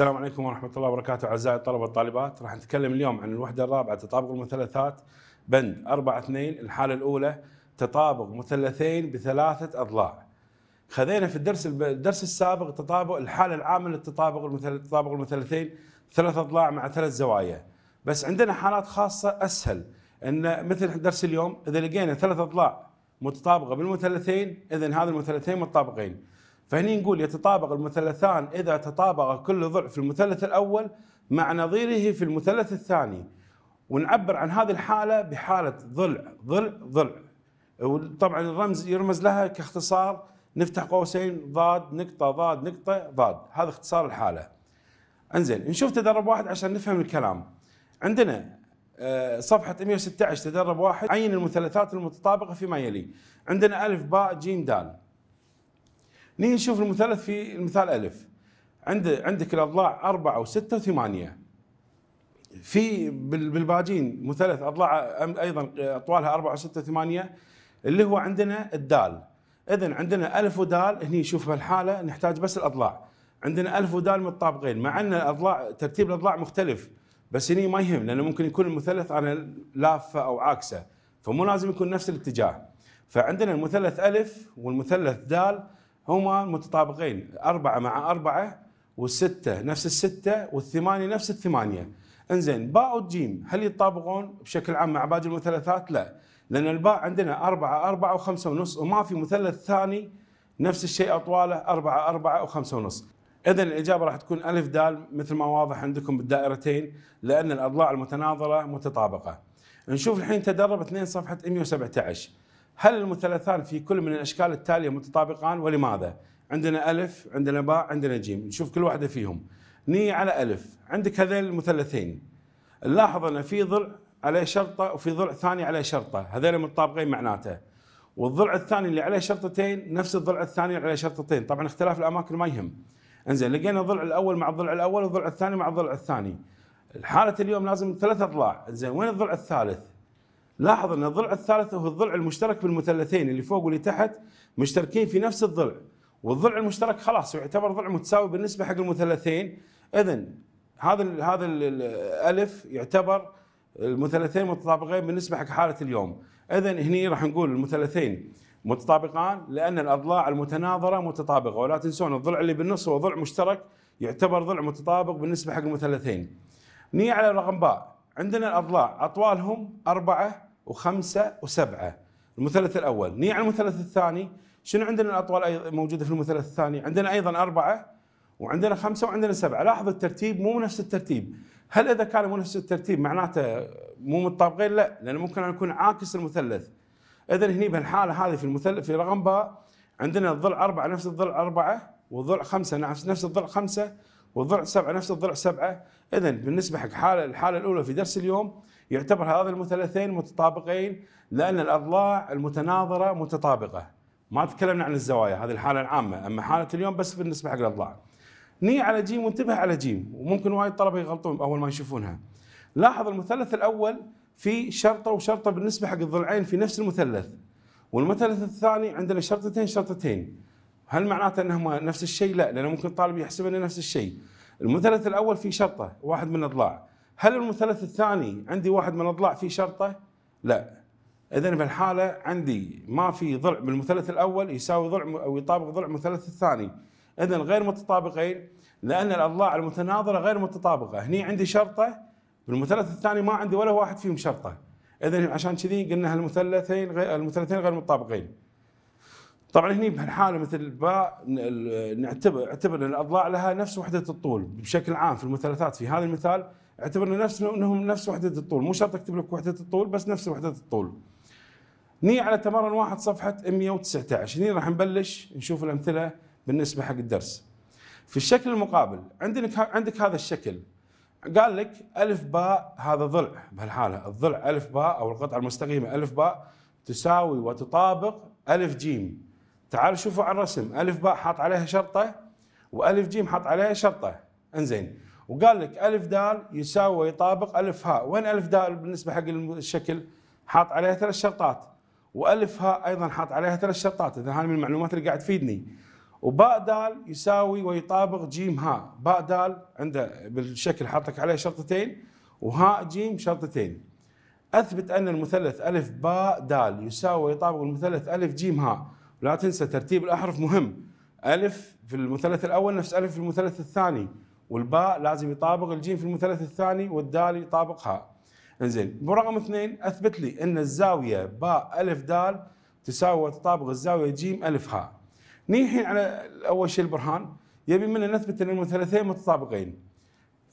السلام عليكم ورحمة الله وبركاته أعزائي الطلبة والطالبات راح نتكلم اليوم عن الوحدة الرابعة تطابق المثلثات بند 4 2 الحالة الأولى تطابق مثلثين بثلاثة أضلاع خذينا في الدرس الدرس السابق تطابق الحالة العامة للتطابق المثل تطابق المثلثين ثلاث أضلاع مع ثلاث زوايا بس عندنا حالات خاصة أسهل أن مثل درس اليوم إذا لقينا ثلاث أضلاع متطابقة بالمثلثين إذا هذا المثلثين متطابقين فهني نقول يتطابق المثلثان إذا تطابق كل ضلع في المثلث الأول مع نظيره في المثلث الثاني ونعبر عن هذه الحالة بحالة ضلع ضلع ضلع وطبعا الرمز يرمز لها كاختصار نفتح قوسين ضاد نقطة ضاد نقطة ضاد هذا اختصار الحالة انزين نشوف تدرب واحد عشان نفهم الكلام عندنا آه، صفحة 116 تدرب واحد عين المثلثات المتطابقة فيما يلي عندنا ألف باء جيم دال نيجي نشوف المثلث في المثال ألف عند عندك الأضلاع أربعة وستة وثمانية في بالباجين مثلث أضلاع أيضا أطوالها أربعة وستة وثمانية اللي هو عندنا الدال إذا عندنا ألف ودال هني شوف بهالحالة نحتاج بس الأضلاع عندنا ألف ودال متطابقين مع أن الأضلاع ترتيب الأضلاع مختلف بس هني ما يهم لأنه ممكن يكون المثلث أنا لافة أو عاكسة فمو لازم يكون نفس الاتجاه فعندنا المثلث ألف والمثلث دال هما متطابقين أربعة مع أربعة والستة نفس الستة والثمانية نفس الثمانية انزين باء وجيم هل يتطابقون بشكل عام مع باقي المثلثات؟ لا لأن الباء عندنا أربعة أربعة وخمسة ونص وما في مثلث ثاني نفس الشيء أطواله أربعة أربعة وخمسة ونص إذا الإجابة راح تكون ألف دال مثل ما واضح عندكم بالدائرتين لأن الأضلاع المتناظرة متطابقة نشوف الحين تدرب اثنين صفحة 117 هل المثلثان في كل من الاشكال التاليه متطابقان ولماذا؟ عندنا الف، عندنا باء، عندنا جيم، نشوف كل واحده فيهم. ني على الف، عندك هذين المثلثين. نلاحظ ان في ضلع عليه شرطه وفي ضلع ثاني عليه شرطه، هذين متطابقين معناته. والضلع الثاني اللي عليه شرطتين نفس الضلع الثاني اللي عليه شرطتين، طبعا اختلاف الاماكن ما يهم. انزين لقينا الضلع الاول مع الضلع الاول والضلع الثاني مع الضلع الثاني. حالة اليوم لازم ثلاث اضلاع، زين وين الضلع الثالث؟ لاحظ ان الضلع الثالث هو الضلع المشترك بالمثلثين اللي فوق واللي تحت مشتركين في نفس الضلع والضلع المشترك خلاص يعتبر ضلع متساوي بالنسبه حق المثلثين اذا هذا هذا الالف يعتبر المثلثين متطابقين بالنسبه حق حاله اليوم اذا هني راح نقول المثلثين متطابقان لان الاضلاع المتناظره متطابقه ولا تنسون الضلع اللي بالنص هو ضلع مشترك يعتبر ضلع متطابق بالنسبه حق المثلثين نيجي على الرقم باء عندنا الاضلاع اطوالهم اربعه وخمسة وسبعة المثلث الأول نيع على المثلث الثاني شنو عندنا الأطوال موجودة في المثلث الثاني عندنا أيضا أربعة وعندنا خمسة وعندنا سبعة لاحظ الترتيب مو نفس الترتيب هل إذا كان مو نفس الترتيب معناته مو متطابقين لا لأن ممكن أن يكون عاكس المثلث إذا هني بهالحالة هذه في المثلث في رقم باء عندنا الضلع أربعة نفس الضلع أربعة والضلع خمسة نفس الضلع خمسة والضلع سبعة نفس الضلع سبعة إذا بالنسبة حق حالة الحالة الأولى في درس اليوم يعتبر هذا المثلثين متطابقين لان الاضلاع المتناظره متطابقه ما تكلمنا عن الزوايا هذه الحاله العامه اما حاله اليوم بس بالنسبه حق الاضلاع ني على جيم وانتبه على جيم وممكن وايد طلبه يغلطون اول ما يشوفونها لاحظ المثلث الاول في شرطه وشرطه بالنسبه حق الضلعين في نفس المثلث والمثلث الثاني عندنا شرطتين شرطتين هل معناته انهما نفس الشيء؟ لا لان ممكن الطالب يحسب انه نفس الشيء. المثلث الاول فيه شرطه واحد من الاضلاع هل المثلث الثاني عندي واحد من الاضلاع فيه شرطه؟ لا. اذا بهالحاله عندي ما في ضلع بالمثلث الاول يساوي ضلع او يطابق ضلع المثلث الثاني. اذا غير متطابقين لان الاضلاع المتناظره غير متطابقه، هني عندي شرطه بالمثلث الثاني ما عندي ولا واحد فيهم شرطه. اذا عشان كذي قلنا هالمثلثين غير المثلثين غير متطابقين. طبعا هني بهالحاله مثل الباء نعتبر اعتبر الاضلاع لها نفس وحده الطول بشكل عام في المثلثات في هذا المثال اعتبرنا نفس انهم نفس وحده الطول مو شرط اكتب لك وحده الطول بس نفس وحده الطول ني على تمرن واحد صفحه 119 هني راح نبلش نشوف الامثله بالنسبه حق الدرس في الشكل المقابل عندك عندك هذا الشكل قال لك ألف باء هذا ضلع بهالحالة الضلع ألف باء أو القطعة المستقيمة ألف باء تساوي وتطابق ألف جيم تعال شوفوا على الرسم ألف باء حاط عليها شرطة وألف جيم حاط عليها شرطة انزين وقال لك ألف دال يساوي يطابق ألف هاء وين ألف دال بالنسبة حق الشكل حاط عليها ثلاث شرطات وألف هاء أيضا حاط عليها ثلاث شرطات إذا هذه من المعلومات اللي قاعد تفيدني وباء دال يساوي ويطابق جيم هاء باء دال عنده بالشكل حاط لك عليه شرطتين وهاء جيم شرطتين أثبت أن المثلث ألف باء دال يساوي ويطابق المثلث ألف جيم هاء لا تنسى ترتيب الأحرف مهم ألف في المثلث الأول نفس ألف في المثلث الثاني والباء لازم يطابق الجيم في المثلث الثاني والدال يطابقها انزين برقم اثنين اثبت لي ان الزاويه باء الف دال تساوي وتطابق الزاويه جيم الف هاء ني الحين على اول شيء البرهان يبي منا نثبت ان المثلثين متطابقين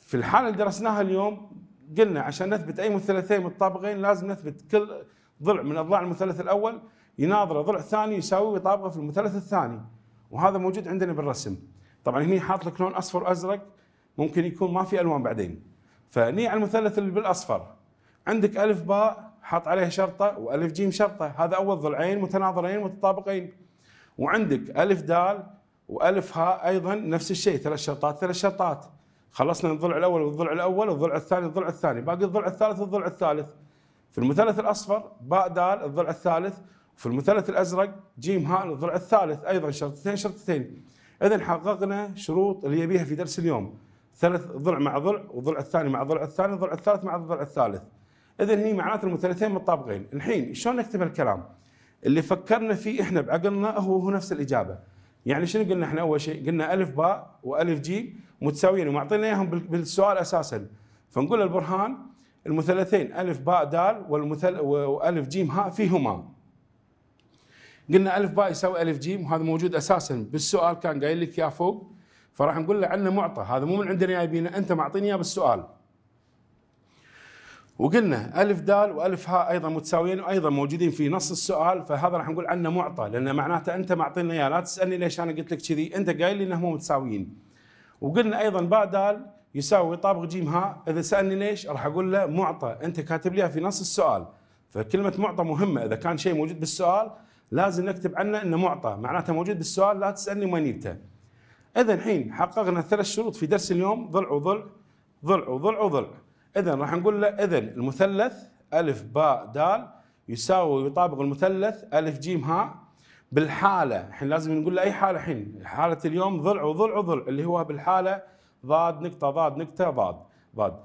في الحاله اللي درسناها اليوم قلنا عشان نثبت اي مثلثين متطابقين لازم نثبت كل ضلع من اضلاع المثلث الاول يناظره ضلع ثاني يساوي ويطابقه في المثلث الثاني وهذا موجود عندنا بالرسم طبعا هنا حاط لك لون اصفر ازرق ممكن يكون ما في الوان بعدين فني على المثلث اللي بالاصفر عندك الف باء حاط عليها شرطه والف جيم شرطه هذا اول ضلعين متناظرين متطابقين وعندك الف دال والف هاء ايضا نفس الشيء ثلاث شرطات ثلاث شرطات خلصنا الضلع الاول والضلع الاول والضلع الثاني والضلع الثاني باقي الضلع الثالث والضلع الثالث في المثلث الاصفر باء دال الضلع الثالث وفي المثلث الازرق جيم هاء الضلع الثالث ايضا شرطتين شرطتين اذا حققنا شروط اللي يبيها في درس اليوم ثلاث ضلع مع ضلع وضلع الثاني مع ضلع الثاني وضلع الثالث مع ضلع الثالث اذا هني معناته المثلثين متطابقين الحين شلون نكتب الكلام اللي فكرنا فيه احنا بعقلنا هو هو نفس الاجابه يعني شنو قلنا احنا اول شيء قلنا الف باء والف جيم متساويين ومعطينا اياهم بالسؤال اساسا فنقول البرهان المثلثين الف باء دال والمثل والف جيم هاء فيهما قلنا الف باء يساوي الف جيم وهذا موجود اساسا بالسؤال كان قايل لك يا فوق فراح نقول له عندنا معطى هذا مو من عندنا جايبينه انت معطيني اياه بالسؤال وقلنا الف دال والف هاء ايضا متساويين وايضا موجودين في نص السؤال فهذا راح نقول عنه معطى لان معناته انت معطينا اياه لا تسالني ليش انا قلت لك كذي انت قايل لي انهم متساويين وقلنا ايضا باء دال يساوي طابق جيم هاء اذا سالني ليش راح اقول له معطى انت كاتب لي في نص السؤال فكلمه معطى مهمه اذا كان شيء موجود بالسؤال لازم نكتب عنه انه معطى معناته موجود بالسؤال لا تسالني وين جبته اذا الحين حققنا ثلاث شروط في درس اليوم ضلع وضلع ضلع وضلع وضلع اذا راح نقول له اذا المثلث الف باء دال يساوي ويطابق المثلث الف جيم هاء بالحاله الحين لازم نقول له اي حاله الحين حاله اليوم ضلع وضلع وضلع اللي هو بالحاله ضاد نقطه ضاد نقطه ضاد ضاد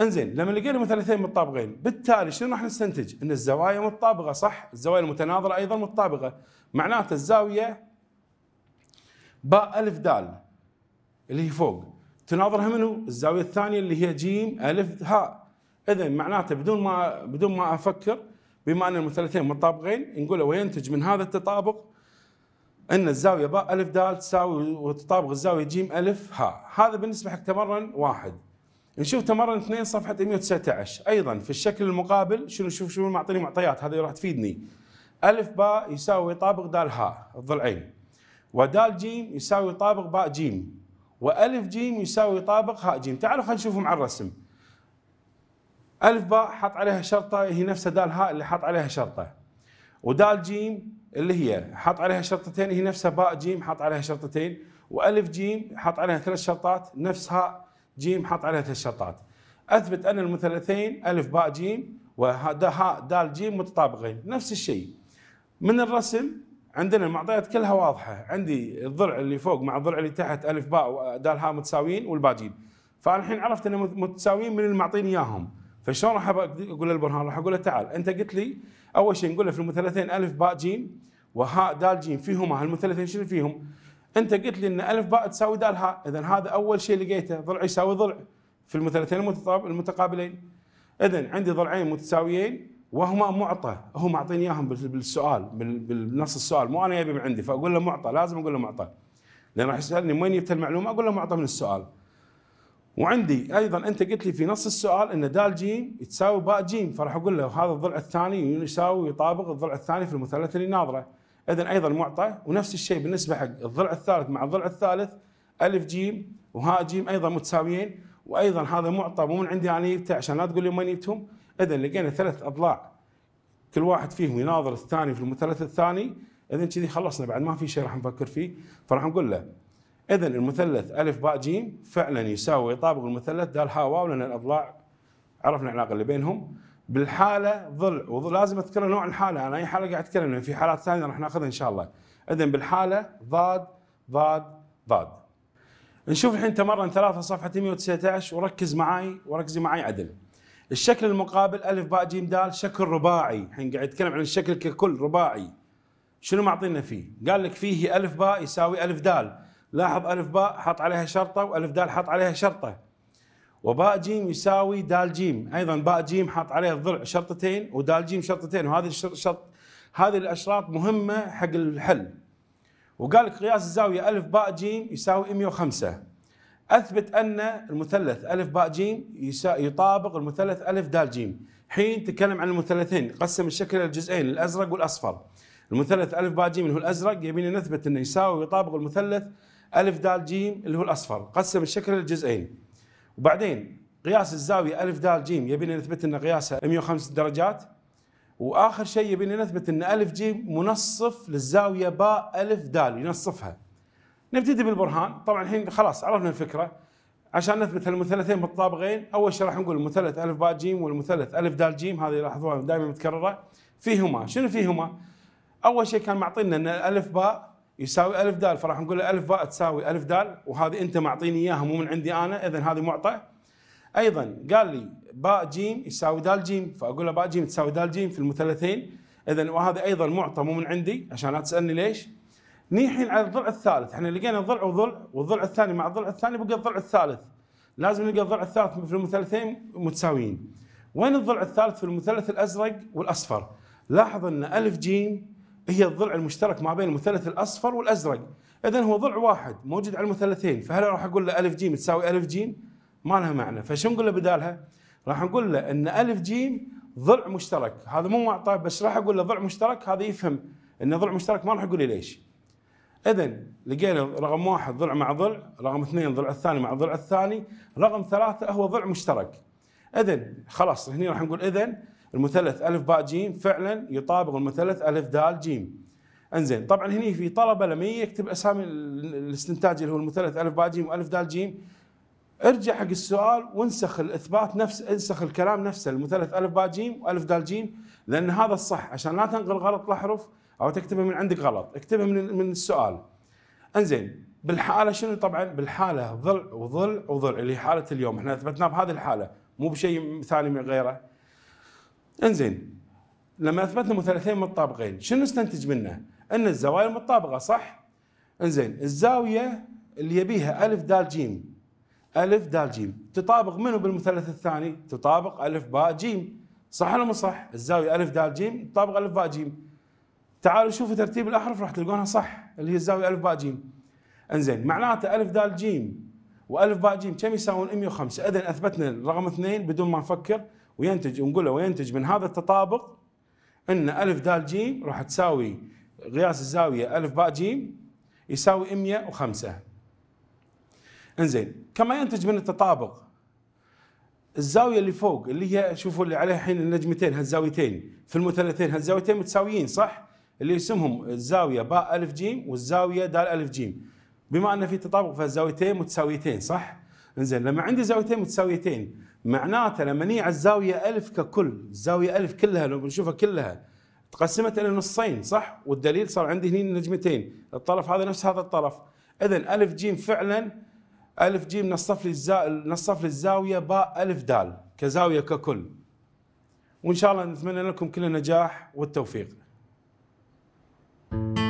انزين لما لقينا مثلثين متطابقين بالتالي شنو راح نستنتج ان الزوايا متطابقه صح الزوايا المتناظره ايضا متطابقه معناته الزاويه باء ألف دال اللي هي فوق تناظرها منو؟ الزاوية الثانية اللي هي جيم ألف هاء إذا معناته بدون ما بدون ما أفكر بما أن المثلثين متطابقين نقول وينتج من هذا التطابق أن الزاوية باء ألف دال تساوي وتطابق الزاوية جيم ألف هاء هذا بالنسبة حق تمرن واحد نشوف تمرن اثنين صفحة 119 أيضا في الشكل المقابل شنو شوف شنو معطيني معطيات هذه راح تفيدني ألف باء يساوي طابق دال هاء الضلعين ودال جيم يساوي طابق باء جيم والف جيم يساوي طابق هاء جيم تعالوا خلينا نشوفهم على الرسم الف باء حط عليها شرطه هي نفسها دال هاء اللي حط عليها شرطه ودال جيم اللي هي حط عليها شرطتين هي نفسها باء جيم حط عليها شرطتين والف جيم حط عليها ثلاث شرطات نفس هاء جيم حط عليها ثلاث شرطات اثبت ان المثلثين الف باء جيم وهاء دال جيم متطابقين نفس الشيء من الرسم عندنا المعطيات كلها واضحه عندي الضلع اللي فوق مع الضلع اللي تحت الف باء ودال هاء متساويين والباجين فانا الحين عرفت انهم متساويين من اللي معطيني اياهم فشلون راح اقول للبرهان راح اقول له تعال انت قلت لي اول شيء نقول له في المثلثين الف باء جيم وهاء دال جيم فيهما هالمثلثين شنو فيهم؟ انت قلت لي ان الف باء تساوي دال هاء اذا هذا اول شيء لقيته ضلع يساوي ضلع في المثلثين المتقابلين اذا عندي ضلعين متساويين وهما معطى هو معطيني اياهم بالسؤال بالنص السؤال مو انا يبي من عندي فاقول له معطى لازم اقول له معطى لان راح يسالني من وين جبت المعلومه اقول له معطى من السؤال وعندي ايضا انت قلت لي في نص السؤال ان دال جيم تساوي باء جيم فراح اقول له هذا الضلع الثاني يساوي يطابق الضلع الثاني في المثلث اللي ناظره اذا ايضا معطى ونفس الشيء بالنسبه حق الضلع الثالث مع الضلع الثالث الف جيم وهاء جيم ايضا متساويين وايضا هذا معطى مو من عندي انا يعني جبته عشان لا تقول لي وين جبتهم اذا لقينا ثلاث اضلاع كل واحد فيهم يناظر الثاني في المثلث الثاني اذا كذي خلصنا بعد ما في شيء راح نفكر فيه فراح نقول له اذا المثلث الف باء جيم فعلا يساوي يطابق المثلث دال ها واو لان الاضلاع عرفنا العلاقه اللي بينهم بالحاله ضلع ولازم اذكر نوع الحاله انا اي حاله قاعد اتكلم لان في حالات ثانيه راح ناخذها ان شاء الله اذا بالحاله ضاد ضاد ضاد نشوف الحين تمرن ثلاثه صفحه 119 وركز معي وركزي معي عدل الشكل المقابل الف باء جيم دال شكل رباعي الحين قاعد يتكلم عن الشكل ككل رباعي شنو معطينا فيه قال لك فيه الف باء يساوي الف دال لاحظ الف باء حط عليها شرطه والف دال حط عليها شرطه وباء جيم يساوي دال جيم ايضا باء جيم حط عليها الضلع شرطتين ودال جيم شرطتين وهذه الشرط هذه الاشراط مهمه حق الحل وقال لك قياس الزاويه الف باء جيم يساوي 105 اثبت ان المثلث الف باء جيم يطابق المثلث الف دال جيم حين تكلم عن المثلثين قسم الشكل الى جزئين الازرق والاصفر المثلث الف باء جيم اللي هو الازرق يبينا نثبت انه يساوي ويطابق المثلث الف دال جيم اللي هو الاصفر قسم الشكل الى جزئين وبعدين قياس الزاويه الف دال جيم يبينا نثبت ان قياسها 105 درجات واخر شيء يبينا نثبت ان الف جيم منصف للزاويه باء الف دال ينصفها نبتدي بالبرهان طبعا الحين خلاص عرفنا الفكره عشان نثبت المثلثين متطابقين اول شيء راح نقول المثلث الف باء جيم والمثلث الف دال جيم هذه لاحظوها دائما متكرره فيهما شنو فيهما؟ اول شيء كان معطينا ان الف باء يساوي الف دال فراح نقول الف باء تساوي الف دال وهذه انت معطيني اياها مو من عندي انا اذا هذه معطى ايضا قال لي باء جيم يساوي دال جيم فاقول له باء جيم تساوي دال جيم في المثلثين اذا وهذه ايضا معطى مو من عندي عشان لا تسالني ليش نيجي الحين على الضلع الثالث احنا لقينا ضلع وضلع والضلع الثاني مع الضلع الثاني بقى الضلع الثالث لازم نلقى الضلع الثالث في المثلثين متساويين وين الضلع الثالث في المثلث الازرق والاصفر لاحظ ان الف جيم هي الضلع المشترك ما بين المثلث الاصفر والازرق اذا هو ضلع واحد موجود على المثلثين فهل راح اقول له الف جيم تساوي الف جيم ما لها معنى فشو نقول له بدالها راح نقول له ان الف جيم ضلع مشترك هذا مو معطى بس راح اقول له ضلع مشترك هذا يفهم ان ضلع مشترك ما راح اقول ليش اذا لقينا رقم واحد ضلع مع ضلع، رقم اثنين ضلع الثاني مع ضلع الثاني، رقم ثلاثه هو ضلع مشترك. اذا خلاص هنا راح نقول اذا المثلث الف باء جيم فعلا يطابق المثلث الف دال جيم. انزين طبعا هنا في طلبه لما يكتب اسامي الاستنتاج اللي هو المثلث الف باء جيم والف دال جيم ارجع حق السؤال وانسخ الاثبات نفس انسخ الكلام نفسه المثلث الف باء جيم والف دال جيم لان هذا الصح عشان لا تنقل غلط الاحرف او تكتبها من عندك غلط اكتبها من من السؤال انزين بالحاله شنو طبعا بالحاله ضلع وضلع وضلع اللي هي حاله اليوم احنا اثبتناه بهذه الحاله مو بشيء ثاني من غيره انزين لما اثبتنا مثلثين متطابقين شنو نستنتج منه ان الزوايا متطابقه صح انزين الزاويه اللي يبيها الف دال جيم الف دال جيم تطابق منه بالمثلث الثاني تطابق الف باء جيم صح ولا مو صح الزاويه الف دال جيم تطابق الف باء جيم تعالوا شوفوا ترتيب الاحرف راح تلقونها صح اللي هي الزاويه الف باء جيم انزين معناته الف دال جيم والف باء جيم كم يساوون 105 اذا اثبتنا الرقم اثنين بدون ما نفكر وينتج ونقول له وينتج من هذا التطابق ان الف دال جيم راح تساوي قياس الزاويه الف باء جيم يساوي 105 انزين كما ينتج من التطابق الزاويه اللي فوق اللي هي شوفوا اللي عليها الحين النجمتين هالزاويتين في المثلثين هالزاويتين متساويين صح؟ اللي اسمهم الزاويه باء الف جيم والزاويه دال الف جيم بما ان في تطابق فالزاويتين متساويتين صح؟ انزين لما عندي زاويتين متساويتين معناته لما نيع على الزاويه الف ككل الزاويه الف كلها لو بنشوفها كلها تقسمت الى نصين صح؟ والدليل صار عندي هنا نجمتين الطرف هذا نفس هذا الطرف اذا الف جيم فعلا الف جيم نصف لي الزا... نصف لي الزاويه باء الف دال كزاويه ككل وان شاء الله نتمنى لكم كل النجاح والتوفيق Thank you.